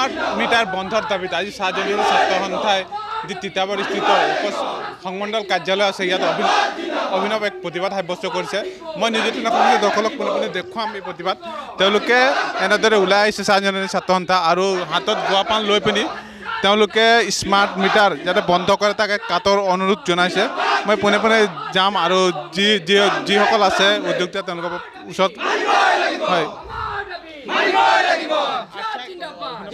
smart meter বন্ধৰ দাবীত আজি সাত জানুয়াৰি সপ্তাহ সন্থায় যে তিতাবৰস্থিত উপ সংমণ্ডল কাৰ্যালয় আছে ইয়াদ অভিনৱ এক প্ৰতিবাদ সাব্যস্ত কৰিছে মই নিজে দিনে দৰ্শক পোনে পোনে দেখুৱাম এই প্ৰতিবাদ তেওঁলোকে এনেদৰে ওলাই আহিছে চাহ জনী ছাত্ৰ সন্থা আৰু হাতত গোয়া লৈ পিনি তেওঁলোকে স্মাৰ্ট মিটাৰ যাতে বন্ধ কৰে তাকে কাটৰ অনুৰোধ জনাইছে মই পোনে পোনে যাম আৰু যি যি যিসকল আছে উদ্যোক্তা তেওঁলোকৰ ওচৰত হয়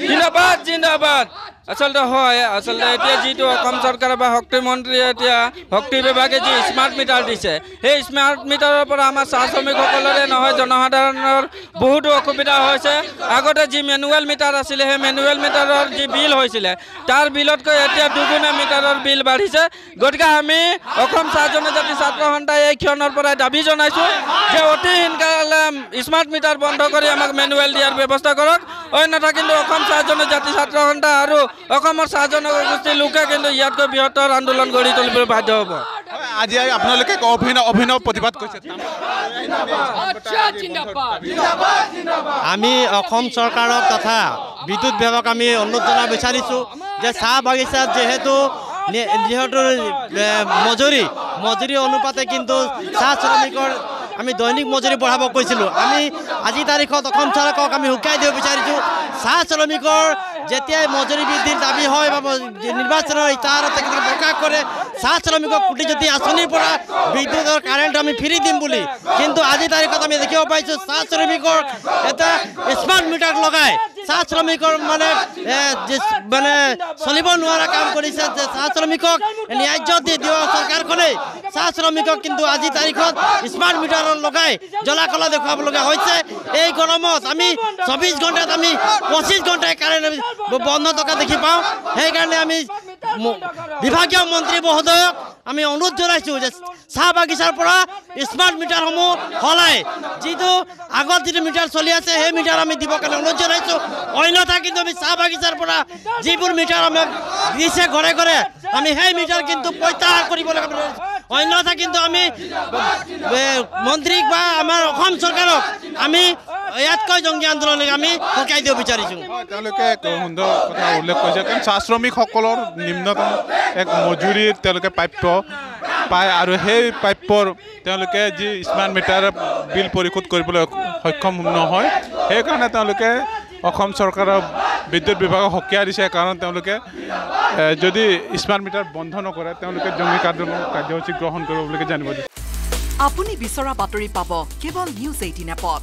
জিন্দাবাদ জিন্দাবাদ আচলতে হয় আচলতে এতিয়া যিটো অসম সৰকাৰ বা শক্তি মন্ত্ৰীয়ে এতিয়া শক্তি বিভাগে যি স্মাৰ্ট মিটাৰ দিছে সেই স্মাৰ্ট মিটাৰৰ পৰা আমাৰ চাহ শ্ৰমিক নহয় জনসাধাৰণৰ বহুতো অসুবিধা হৈছে আগতে যি মেনুৱেল মিটাৰ আছিলে সেই মেনুৱেল মিটাৰৰ যি বিল হৈছিলে তাৰ বিলতকৈ এতিয়া দুগুণা মিটাৰৰ বিল বাঢ়িছে গতিকে আমি অসম চাহ জনজাতি ছাত্ৰ সন্থায় এই ক্ষণৰ পৰাই দাবী জানাইছো যে অতি সোনকালে স্মাৰ্ট মিটাৰ বন্ধ কৰি আমাক মেনুৱেল দিয়াৰ ব্যৱস্থা কৰক অন্যথা কিন্তু অসম চাহ জনজাতি ছাত্ৰ সন্থা আৰু অসমৰ চাহ জনগোষ্ঠীৰ লোকে কিন্তু ইয়াতকৈ বৃহত্তৰ আন্দোলন গঢ়ি তুলিবলৈ বাধ্য হ'ব আজি আপোনালোকে অভিনৱ অভিনৱ প্ৰতিবাদ কৰিছে আমি অসম চৰকাৰক তথা বিদ্যুৎ বিভাগক আমি অনুৰোধ জনাব বিচাৰিছোঁ যে চাহ বাগিচাত যিহেতু যিহেতু মজুৰি মজুৰি অনুপাতে কিন্তু চাহ শ্ৰমিকৰ আমি দৈনিক মজুৰি বঢ়াব কৈছিলোঁ আমি আজিৰ তাৰিখত অসম চৰকাৰক আমি শুকাই দিব বিচাৰিছোঁ চাহ শ্ৰমিকৰ যেতিয়াই মজুরি বৃদ্ধির দাবি হয় বা নির্বাচন তার বোকা করে চাহ শ্রমিক কোটি যদি আসনির পর বিদ্যুৎ কারেন্ট আমি ফিরি দিম বলে কিন্তু আজি তারিখত আমি দেখব পাইছো চাহ শ্রমিকর এটা স্মার্ট মিটার লগায় চাহ শ্ৰমিকৰ মানে মানে চলিব নোৱাৰা কাম কৰিছে যে চাহ শ্ৰমিকক ন্যায্য দিয়া চৰকাৰখনেই চাহ শ্ৰমিকক কিন্তু আজি তাৰিখত স্মাৰ্ট মিটাৰ লগাই দেখুৱাব লগা হৈছে এই গৰমত আমি চৌব্বিছ ঘণ্টাত আমি পঁচিছ ঘণ্টাই কাৰেণ্ট বন্ধ থকা দেখি পাওঁ সেইকাৰণে আমি বিভাগীয় মন্ত্ৰী মহোদয়ক আমি অনুৰোধ জানাইছো যে চাহ বাগিচাৰ পৰা স্মার্ট মিটার সমূহ সলাই যদি আগত যদি মিটার চলি আছে সেই মিটার আমি দিব কারণে অনুরোধ জানাইছো অন্যথা কিন্তু আমি চাহ বাগিচার পৰা যুর মিটার আমি দিছে ঘরে ঘরে আমি সেই মিটার কিন্তু প্রত্যাহার করব অন্যথা কিন্তু আমি মন্ত্রীক বা আমার সরকারক আমি ইয়াতকৈ জংগী আন্দোলনক তেওঁলোকে উল্লেখ কৰিছে চাহ শ্ৰমিকসকলৰ নিম্নতম এক মজুৰিৰ তেওঁলোকে প্ৰাপ্য পায় আৰু সেই প্ৰাপ্যৰ তেওঁলোকে যি স্মাৰ্ট মিটাৰ বিল পৰিশোধ কৰিবলৈ সক্ষম নহয় সেইকাৰণে তেওঁলোকে অসম চৰকাৰৰ বিদ্যুৎ বিভাগক সকীয়া দিছে কাৰণ তেওঁলোকে যদি স্মাৰ্ট মিটাৰ বন্ধ নকৰে তেওঁলোকে জমি কাৰ্যসূচী গ্ৰহণ কৰিব বুলি জানিব দিছে আপুনি বিচৰা বাতৰি পাব কেৱল নিউজ এইটিন এপত